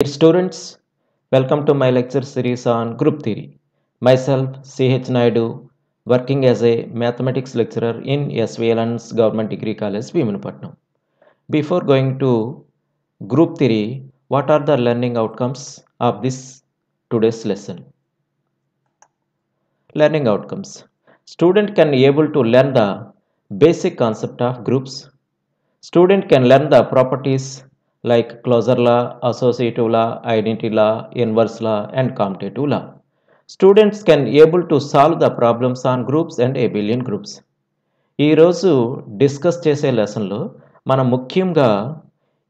Dear students, welcome to my lecture series on group theory. Myself, C.H. Naidu, working as a mathematics lecturer in SVLN's Government Degree College, Vimanapatnam. Before going to group theory, what are the learning outcomes of this today's lesson? Learning outcomes. Student can be able to learn the basic concept of groups. Student can learn the properties like closure law associative law identity law inverse law and commutative law students can able to solve the problems on groups and abelian groups ఈరోజు discuss చేసే లెసన్లో మనం ముఖ్యంగా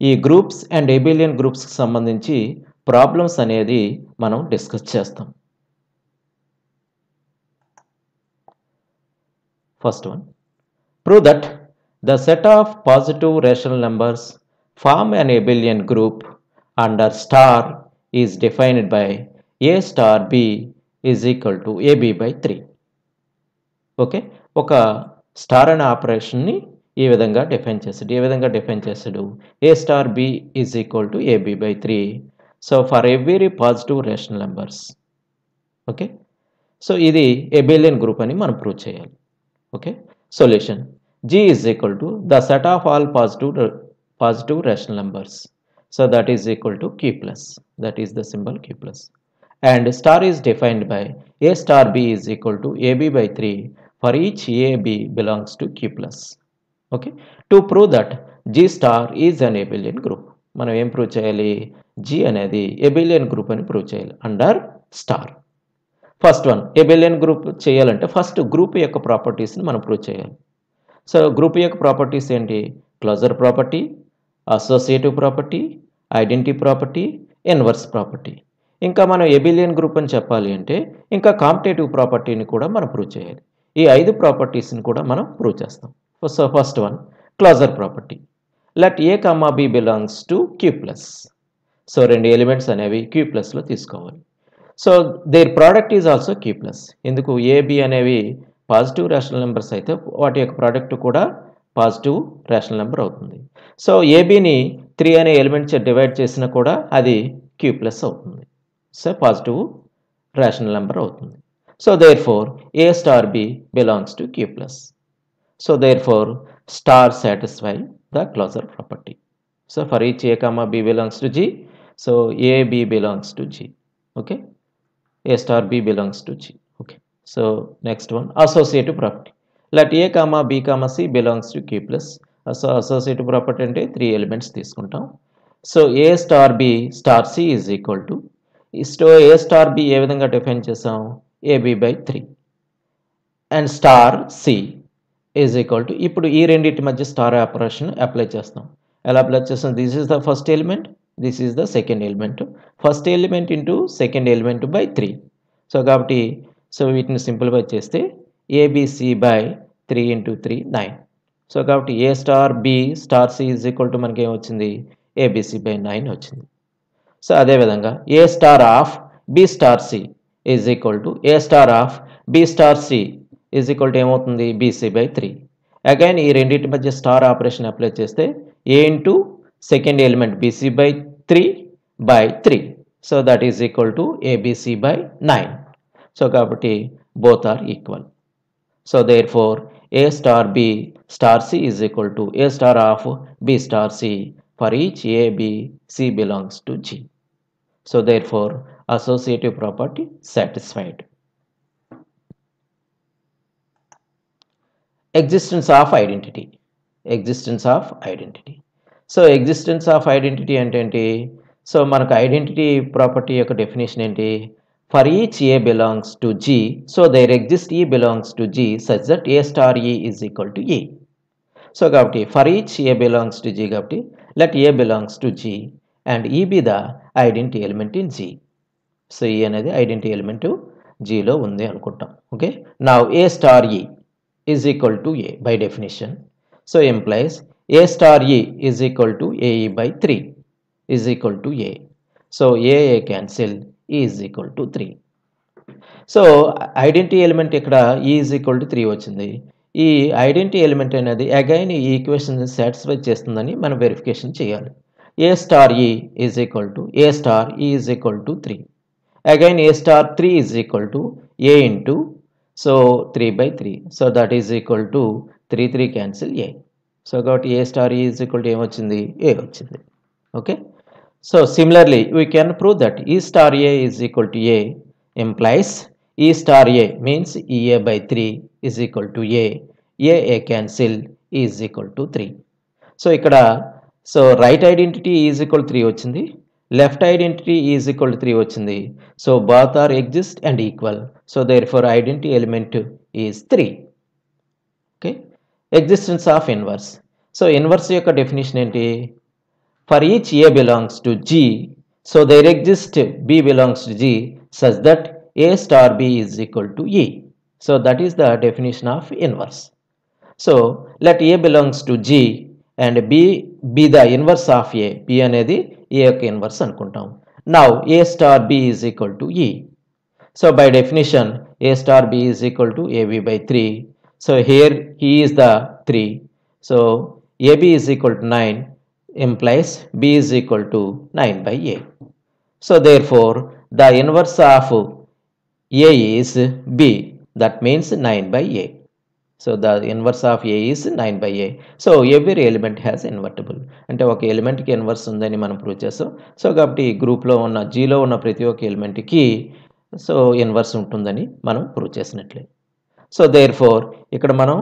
ఈ groups and abelian గ్రూప్స్కి సంబంధించి problems అనేది మనం discuss చేస్తాం first one prove that the set of positive rational numbers form an abelian group under star is defined by a star b is equal to ab by 3. Okay ఒక star అనే ఆపరేషన్ని ఈ విధంగా define చేసాడు ఏ విధంగా define చేసాడు A star B is equal to AB by three so for every positive rational numbers okay so ఇది abelian group అని మనం ప్రూవ్ చేయాలి okay solution G is equal to the set of all positive positive rational numbers. So that is equal to q plus. That is the symbol q plus. And star is defined by a star b is equal to ab by 3 for each ab belongs to q plus. Okay. To prove that g star is an abelian group. మనం ఏం prove చేయాలి G అనేది abelian group అని prove చేయాలి under star first one abelian group చేయాలంటే first group యొక్క ప్రాపర్టీస్ని మనం ప్రూవ్ చేయాలి సో గ్రూప్ యొక్క ప్రాపర్టీస్ ఏంటి closure property associative property identity property inverse property ఇంకా మనం ఎబిలియన్ గ్రూప్ అని చెప్పాలి అంటే ఇంకా కాంపిటేటివ్ ప్రాపర్టీని కూడా మనం ప్రూవ్ చేయాలి ఈ ఐదు ప్రాపర్టీస్ని కూడా మనం ప్రూవ్ చేస్తాం so first one closure property let A comma B belongs to Q plus so రెండు ఎలిమెంట్స్ అనేవి క్యూ ప్లస్లో తీసుకోవాలి so their product is also Q plus ఎందుకు ఏబి అనేవి పాజిటివ్ రేషనల్ నెంబర్స్ అయితే వాటి యొక్క ప్రోడక్ట్ కూడా పాజిటివ్ రేషనల్ నెంబర్ అవుతుంది సో ఏబీని త్రీ అనే ఎలిమెంట్ డివైడ్ చేసినా కూడా అది క్యూ ప్లస్ అవుతుంది సో పాజిటివ్ రేషనల్ నెంబర్ అవుతుంది so therefore A star B belongs to Q plus so therefore star satisfy the closure property so for each A comma B belongs to G so A B belongs to G okay A star B belongs to G okay so next one associative property let A comma B comma C belongs to q plus so associative property అంటే three elements తీసుకుంటాం so A star B star C is equal to ఇస్టో A star B ఏ విధంగా define చేసాం AB by three and star C is equal to ఇప్పుడు ఈ రెండింటి మధ్య star operation apply చేస్తాం ఎలా అప్లై చేస్తాం this is the first element this is the second element first element into second element by three so కాబట్టి so వీటిని simplify చేస్తే ABC by three into three nine so కాబట్టి A star B star C is equal to మనకి ఏమొచ్చింది ABC by nine వచ్చింది so అదేవిధంగా A star of B star C is equal to A star of B star C is equal to ఏమవుతుంది BC by three again ఈ రెండింటి మధ్య star operation apply చేస్తే A into second element BC by three by three so that is equal to ABC by nine so కాబట్టి both are equal So therefore, A star B star C is equal to A star of B star C for each A, B, C belongs to G. So therefore, associative property satisfied. Existence of identity. Existence of identity. So existence of identity and ఏంటి So identity property property యొక్క definition for each A belongs to G, so there exists E belongs to G such that A star E is equal to E. So, G. for each A belongs to G, let A belongs to G and E be the identity element in G. So, E is the identity element to G. Lo okay? Now, A star E is equal to A by definition. So, implies A star E is equal to a by 3 is equal to A. So, a a cancel. Is equal to three so identity element ఇక్కడ is equal to three వచ్చింది ఈ identity element అనేది again ఈ equation satisfy చేస్తుందని మనం verification చేయాలి A star E is equal to A star E is equal to three again A star three is equal to A into so three by three so that is equal to three three cancel A so కాబట్టి A star is equal to ఏమొచ్చింది A వచ్చింది okay so similarly we can prove that E star A is equal to A implies E star A means E A by three is equal A. A A cancel is equal equal three so e e e ఇక్కడ so right identity is equal three వచ్చింది left identity is equal three వచ్చింది so both are exist and equal so therefore identity element is three okay existence of inverse so inverse యొక్క definition ఏంటి For each A belongs to G, so there exists B belongs to G such that A star B is equal to E. So that is the definition of inverse. So let A belongs to G and B be the inverse of A. B అనేది A యొక్క inverse అనుకుంటాం star B is equal to E. So by definition A star B is equal to AB by 3. So here he is the 3. So AB is equal to 9 implies b is equal to 9 by a. So therefore the inverse of a is b that means 9 by a. So the inverse of A is nine by A so every element has invertible అంటే ఒక ఎలిమెంట్కి inverse ఉందని మనం prove చేస్తాం so కాబట్టి ఈ గ్రూప్లో ఉన్న జీలో ఉన్న ప్రతి ఒక్క ఎలిమెంట్కి సో ఇన్వర్స్ ఉంటుందని మనం ప్రూవ్ చేసినట్లే సో దేర్ ఫోర్ ఇక్కడ మనం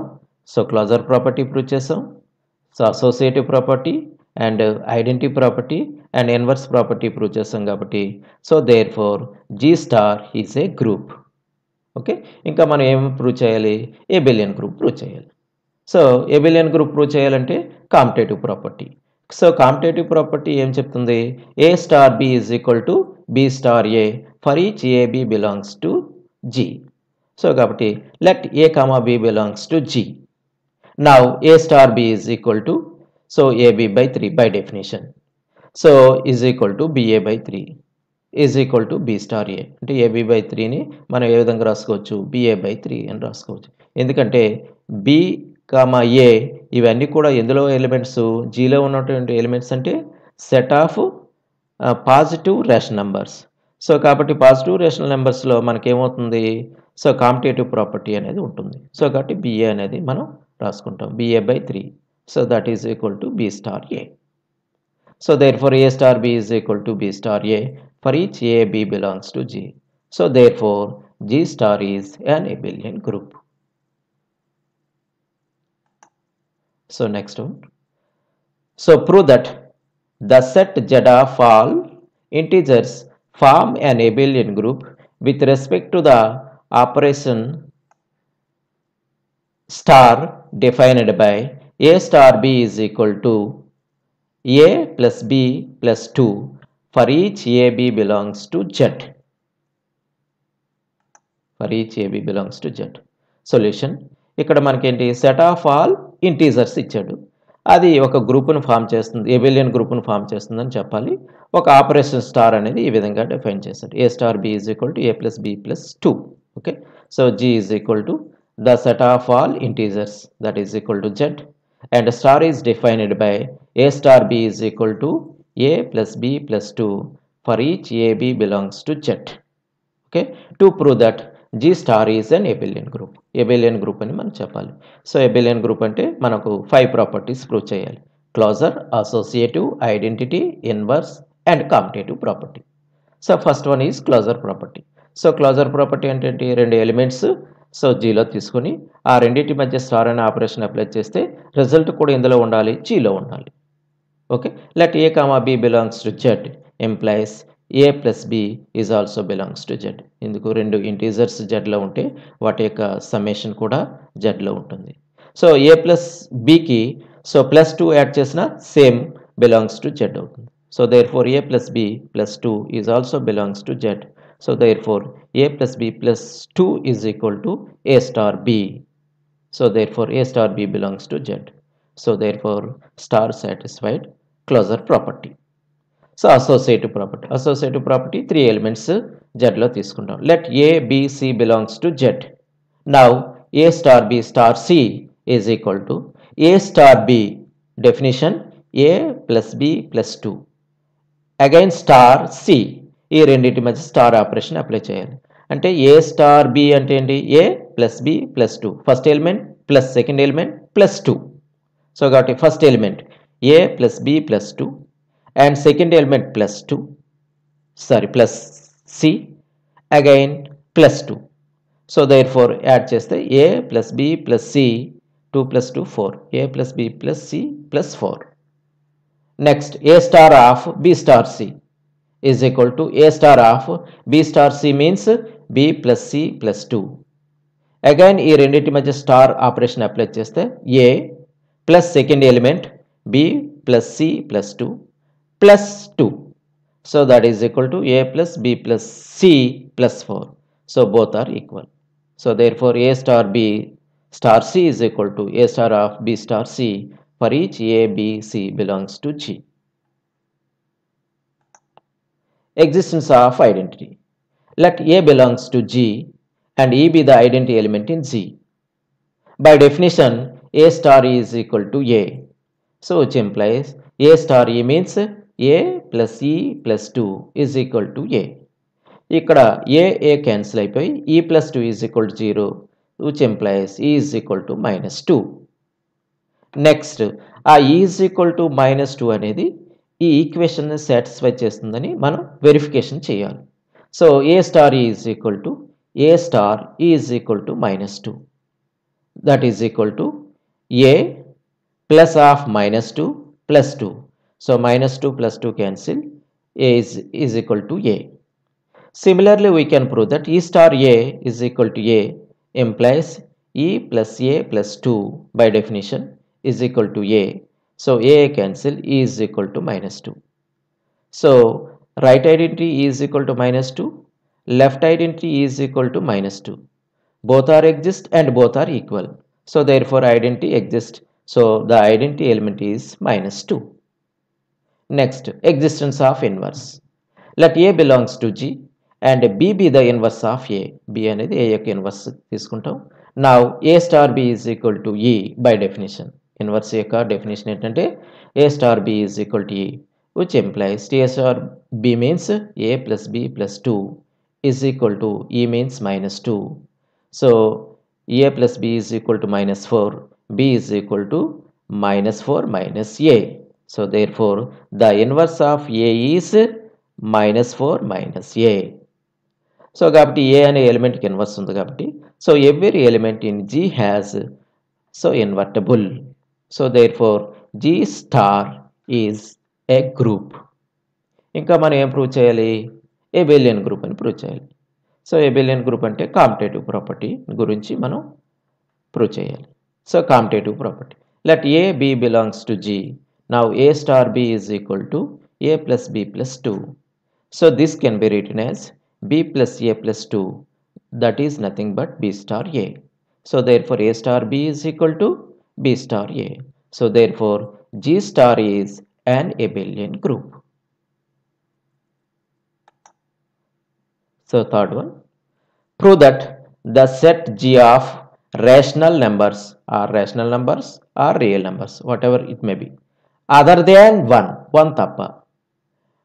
సో క్లోజర్ ప్రాపర్టీ ప్రూవ్ చేసాం so associative property and identity property and inverse property prove చేస్తాం కాబట్టి so therefore G star is a group okay ఇంకా మనం ఏం ప్రూవ్ చేయాలి ఏ బిలియన్ గ్రూప్ ప్రూవ్ చేయాలి so abelian group prove చేయాలంటే commutative property so commutative property ఏం చెప్తుంది A star B is equal to B star A for each AB belongs to G so కాబట్టి let A comma B belongs to G now A star B is equal to So AB by 3 by definition. So is equal to BA by 3 is equal to B star A. అంటే AB by 3ని మనం ఏ విధంగా రాసుకోవచ్చు BA by 3 అని రాసుకోవచ్చు ఎందుకంటే B comma ఏ ఇవన్నీ కూడా ఎందులో ఎలిమెంట్స్ జీలో ఉన్నటువంటి ఎలిమెంట్స్ అంటే set of positive rational numbers so కాబట్టి పాజిటివ్ రేషనల్ నెంబర్స్లో మనకేమవుతుంది సో కాంపిటేటివ్ ప్రాపర్టీ అనేది ఉంటుంది సో కాబట్టి బిఏ అనేది మనం రాసుకుంటాం BA by three So that is equal to B star A. So therefore A star B is equal to B star A for each A B belongs to G. So therefore G star is an abelian group. So next one. So prove that the set Z of all integers form an abelian group with respect to the operation star defined by A star B is equal to A plus B plus 2 for each AB belongs to Z. For each AB belongs to Z. Solution ఇక్కడ మనకేంటి set of all integers ఇచ్చాడు అది ఒక గ్రూపును form చేస్తుంది ఎబిలియన్ గ్రూప్ను form చేస్తుందని చెప్పాలి ఒక operation star అనేది ఈ విధంగా డిఫైన్ చేశాడు A star B is equal to A plus B plus two okay so G is equal to the set of all integers that is equal to Z and star is defined by a star b is equal to a plus b plus 2 for each a b belongs to z okay to prove that g star is an abelian group abelian group ani man chapali so abelian group ante manaku five properties prove cheyali closer associative identity inverse and commutative property so first one is closure property so closure property ante enti elements so జీలో తీసుకుని ఆ రెండింటి మధ్య star అనే operation apply చేస్తే result కూడా ఇందులో ఉండాలి జీలో ఉండాలి okay let A comma B belongs to Z implies A plus B is also belongs to Z ఎందుకు రెండు ఇంటీజర్స్ జెడ్లో ఉంటే వాటి యొక్క సమ్మేషన్ కూడా జెడ్లో ఉంటుంది సో ఏ ప్లస్ బికి సో ప్లస్ టూ యాడ్ చేసిన సేమ్ బిలాంగ్స్ టు జెడ్ అవుతుంది so therefore A plus B plus two is also belongs to Z so therefore a plus b plus 2 is equal to a star b. So therefore a star b belongs to z. So therefore star satisfied closure property so associative property associative property three elements జెడ్లో తీసుకుంటాం let A B C belongs to Z now A star B star C is equal to A star B definition A plus B plus two again star C ఈ రెండింటి మధ్య star operation apply చేయాలి అంటే ఏ star B అంటే ఏంటి A plus B plus two first element plus second element plus two so కాబట్టి first element A plus B plus two and second element plus two sorry plus C again plus two so therefore add చేస్తే A plus B plus C two plus two four A plus B plus C plus four next A star of B star C is equal to A star of B star C means B plus C plus 2. Again, e rendity maja star operation applies, just the A plus second element B plus C plus 2 plus 2. So that is equal to A plus B plus C plus 4. So both are equal. So therefore, A star B star C is equal to A star of B star C for each A, B, C belongs to G. Existence of identity. let A belongs to G and E be the identity element in G. By definition, A star e is equal to A. So, which implies A star E means A plus E plus 2 is equal to A. ఇక్కడ ఏ A cancel అయిపోయి E plus two is equal to zero which implies is equal to minus two next ఆ is equal to minus two అనేది ఈ ఈక్వేషన్ని satisfy చేస్తుందని మనం verification చేయాలి So A star E is equal to A star E is equal to minus 2. That is equal to A plus half minus 2 plus 2. So minus 2 plus 2 cancel. A is, is equal to A. Similarly, we can prove that E star A is equal to A implies E plus A plus 2 by definition is equal to A. So A cancel E is equal to minus 2. So right identity is equal to minus two left identity is equal to minus two both are exist and both are equal so therefore identity exist so the identity element is minus two next existence of inverse let A belongs to G and B B the inverse of A B అనేది A యొక్క inverse తీసుకుంటాం నా A star B is equal to E by definition inverse యొక్క definition ఏంటంటే A star B is equal to E which implies TSR B means A plus B plus 2 is equal to E means minus 2. So A plus B is equal to minus 4, B is equal to minus 4 minus A. So therefore the inverse of A is minus 4 minus A. So కాబట్టి A అనే ఎలిమెంట్కి inverse ఉంది కాబట్టి so so every element in G has so invertible. So therefore, G star is a group ఇంకా మనం ఏం prove చేయాలి abelian group అని ప్రూవ్ చేయాలి సో ఏబేలియన్ గ్రూప్ అంటే కాంపిటేటివ్ ప్రాపర్టీ గురించి మనం ప్రూవ్ చేయాలి so commutative property let A B belongs to G నా A star B is equal to A plus B plus two so this can be written as B plus A plus two that is nothing but B star A so therefore A star B is equal to B star A so therefore G star is an abelian group. So third one, prove that the set G of rational numbers are rational numbers or real numbers, whatever it may be, other than 1, 1 tappa,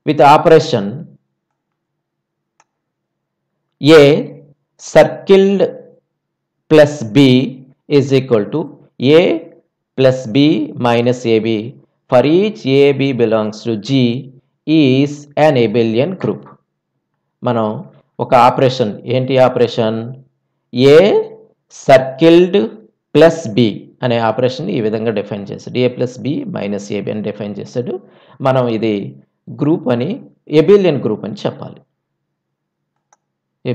with the operation A circled plus B is equal to A plus B minus AB for each AB belongs to G is an abelian group మనం ఒక operation ఏంటి operation A circled plus B అనే operation ఈ విధంగా define చేస్తాడు A plus B minus A B అని define చేస్తాడు మనం ఇది గ్రూప్ అని ఎబిలియన్ గ్రూప్ అని చెప్పాలి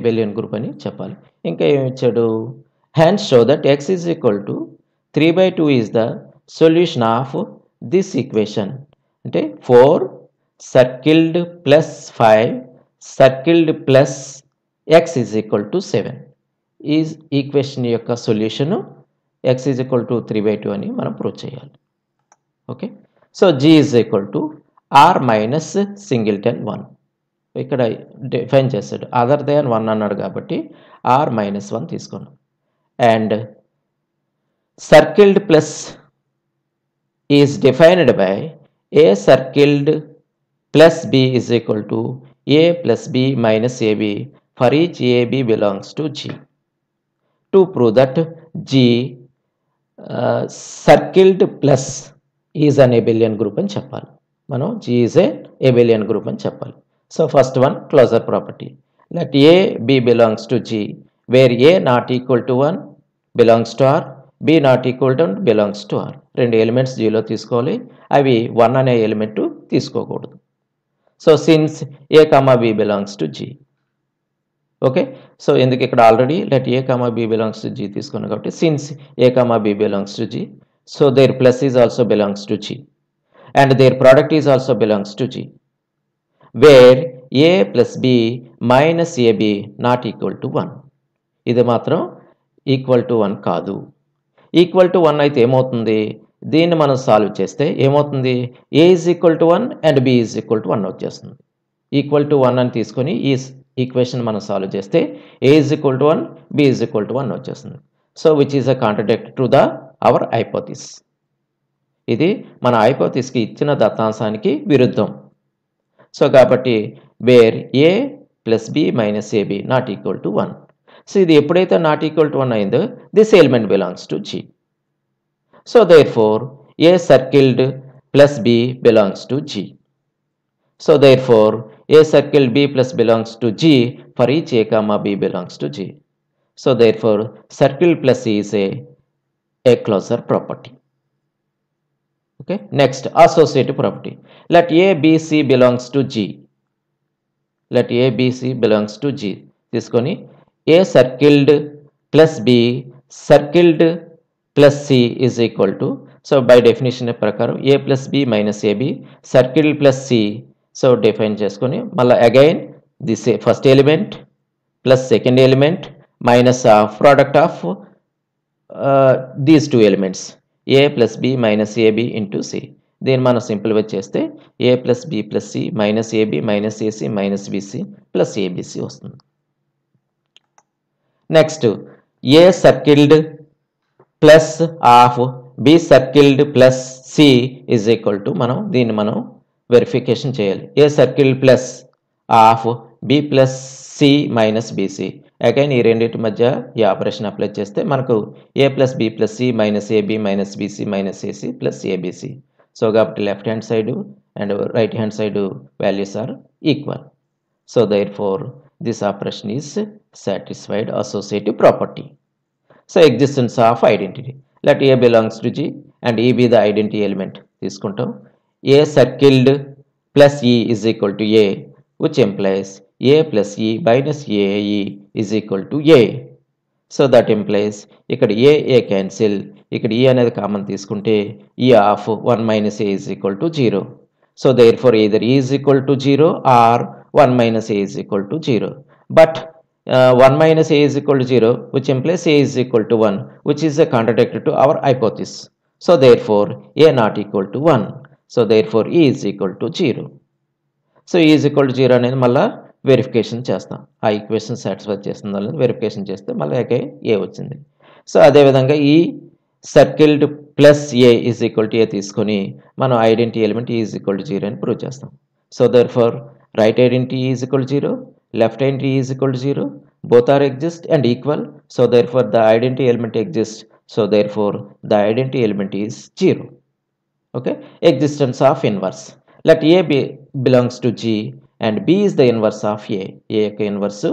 ఎబిలియన్ గ్రూప్ అని చెప్పాలి ఇంకా ఏమి ఇచ్చాడు and show that X is equal to three by two is the solution of this equation అంటే four circled plus five circled plus X is equal to seven ఈ ఈక్వేషన్ యొక్క solution X is equal to three by two అని మనం prove చేయాలి okay so G is equal to R minus singleton one ఇక్కడ define చేశాడు other than one అన్నాడు కాబట్టి R minus one తీసుకున్నాం and circled plus is defined by a circled plus b is equal to a plus b minus ab for each ab belongs to g. To prove that g uh, circled plus is an abelian group in chapal. Know g is an abelian group in chapal. So first one closure property. Let a b belongs to g where a not equal to 1 belongs to r B not equal to belongs to R రెండు elements జీలో తీసుకోవాలి అవి one అనే element తీసుకోకూడదు so since A comma B belongs to G okay so ఎందుకు ఇక్కడ already let A comma B belongs to G తీసుకున్నాం కాబట్టి since A comma B belongs to G so their plus is also belongs to G and their product is also belongs to G where A plus B minus A B not equal to one ఇది మాత్రం equal to one కాదు equal to one అయితే ఏమవుతుంది దీన్ని మనం solve చేస్తే ఏమవుతుంది A is equal to one and B is equal to one వచ్చేస్తుంది ఈక్వల్ టు వన్ అని తీసుకొని ఈ ఈక్వేషన్ మనం సాల్వ్ చేస్తే A is equal to one B is equal to one వచ్చేస్తుంది so which is a contradict to the our hypothesis ఇది మన ఐపోతిస్కి ఇచ్చిన దత్తాంశానికి విరుద్ధం సో కాబట్టి where A plus B minus A B not equal to one so ఇది ఎప్పుడైతే నాట్ ఈక్వల్ టు వన్ అయిందో this element belongs to G so therefore A circled plus B belongs to G so therefore A circle B plus belongs to G for each A comma B belongs to G so therefore circle plus is a a closure property okay next associative property let a b c belongs to g let a b c belongs to g తీసుకొని A circled plus B circled plus C is equal to so by definition ప్రకారం A plus B minus A B circle plus C so define చేసుకొని మళ్ళీ again this first element plus second element minus of product of these two elements A plus B minus A B into C దీన్ని మనం సింపుల్గా చేస్తే A plus B plus C minus A B minus A C minus B C plus A B C వస్తుంది next A circled plus of B circled plus C is equal to మనం దీన్ని మనం verification చేయాలి A circled plus of B plus C minus B C again ఈ రెండింటి మధ్య ఈ operation apply చేస్తే మనకు A plus B plus C minus A B minus B C minus A C plus A B C so కాబట్టి left hand side and right hand side values are equal so therefore This operation is satisfied associative property. So existence of identity. Let A belongs to G and E be the identity element. తీసుకుంటాం A circled plus E is equal to A which implies A plus E minus AE is equal to A. So that implies ఇక్కడ a A cancel ఇక్కడ ఈ common. This తీసుకుంటే ఈ of one minus a is equal to zero. So therefore either either is equal to zero or one minus A is equal to zero but uh, one minus A is equal to zero which implies A is equal to one which is a contradict to our hypothesis so therefore A not equal to one so therefore E is equal to zero so is equal to zero అనేది మళ్ళీ verification చేస్తాం ఆ equation satisfy చేస్తుందో లేదు verification చేస్తే మళ్ళీ AK A వచ్చింది so అదేవిధంగా E circled plus A is equal to A తీసుకొని మనం identity element is equal to zero అని ప్రూవ్ చేస్తాం so therefore right identity is equal to 0, left identity is equal to 0, both are exist and equal, so therefore the identity element exists, so therefore the identity element is 0. Okay, existence of inverse. Let A be belongs to G and B is the inverse of A. A యొక్క inverse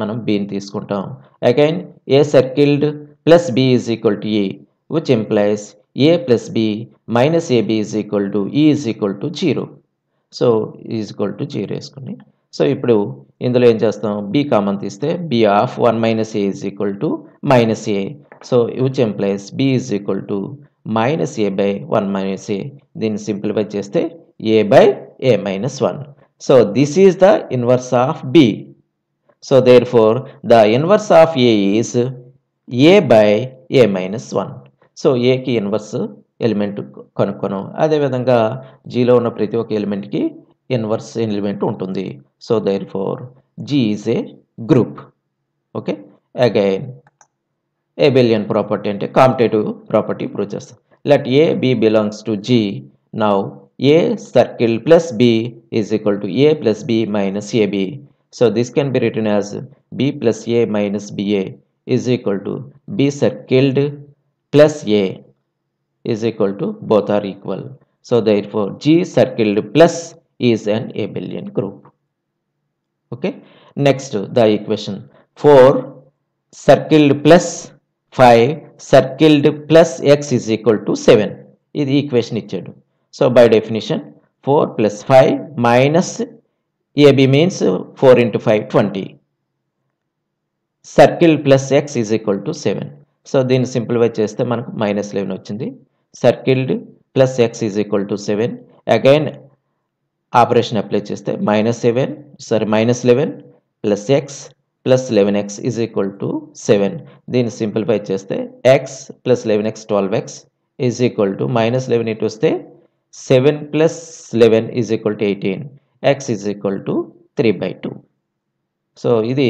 మనం బీని తీసుకుంటాం again A circled plus B is equal to A which implies A plus B minus A B is equal to E is equal to zero so is equal to zero వేసుకుని so ఇప్పుడు ఇందులో ఏం చేస్తాం B common తీస్తే B of one minus A is equal to minus A so which implies B is equal to minus A by one minus A దీన్ని simplify చేస్తే A by A minus one so this is the inverse of B so therefore the inverse of A is A by A minus one so ఏకి inverse element కనుక్కోను అదేవిధంగా జీలో ఉన్న ప్రతి ఒక్క ఎలిమెంట్కి ఇన్వర్స్ ఎలిమెంట్ ఉంటుంది so therefore G is a group okay again abelian property అంటే కాంపిటేటివ్ ప్రాపర్టీ ప్రూవ్ చేస్తాం let A B belongs to G now A circle plus B is equal to A plus B minus A B so this can be written as B plus A minus B A is equal to B circled plus A is equal to both are equal so therefore g circled plus is an abelian group okay next the equation 4 circled plus 5 circled plus x is equal to 7 ఇది equation ఇచ్చాడు so by definition four plus five minus AB means four into five twenty circle plus X is equal to seven so దీన్ని simplify చేస్తే మనకు minus eleven వచ్చింది circled plus X is equal to seven again operation apply చేస్తే minus seven sorry minus eleven plus x plus eleven x is equal to seven దీన్ని simplify చేస్తే x plus eleven x twelve x is equal to minus eleven ఇటు వస్తే seven plus eleven is equal to eighteen x is equal to three by two so ఇది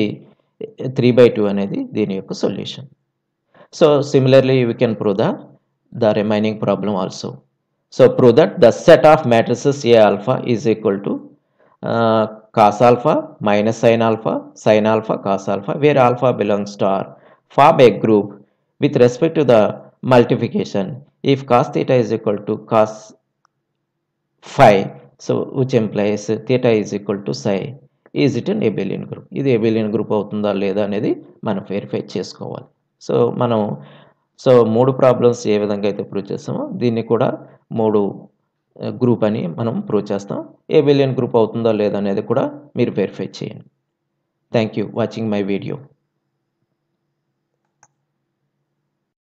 three by two అనేది దీని యొక్క solution so similarly you can prove the the remaining problem also. So prove that the set of matrices A alpha is equal to uh, cos alpha minus sin alpha, sin alpha, cos alpha, where alpha belongs to R. Form a group with respect to the multiplication. If cos theta is equal to cos phi, so which implies theta is equal to psi, is it an abelian group? ఇది abelian group అవుతుందా లేదా అనేది మనం verify చేసుకోవాలి so మనం so మూడు problems ఏ విధంగా అయితే ప్రూవ్ చేస్తామో దీన్ని కూడా మూడు గ్రూప్ అని మనం ప్రూవ్ చేస్తాం ఏ బిలియన్ గ్రూప్ అవుతుందో లేదో అనేది కూడా మీరు వెరిఫై చేయండి thank you watching my video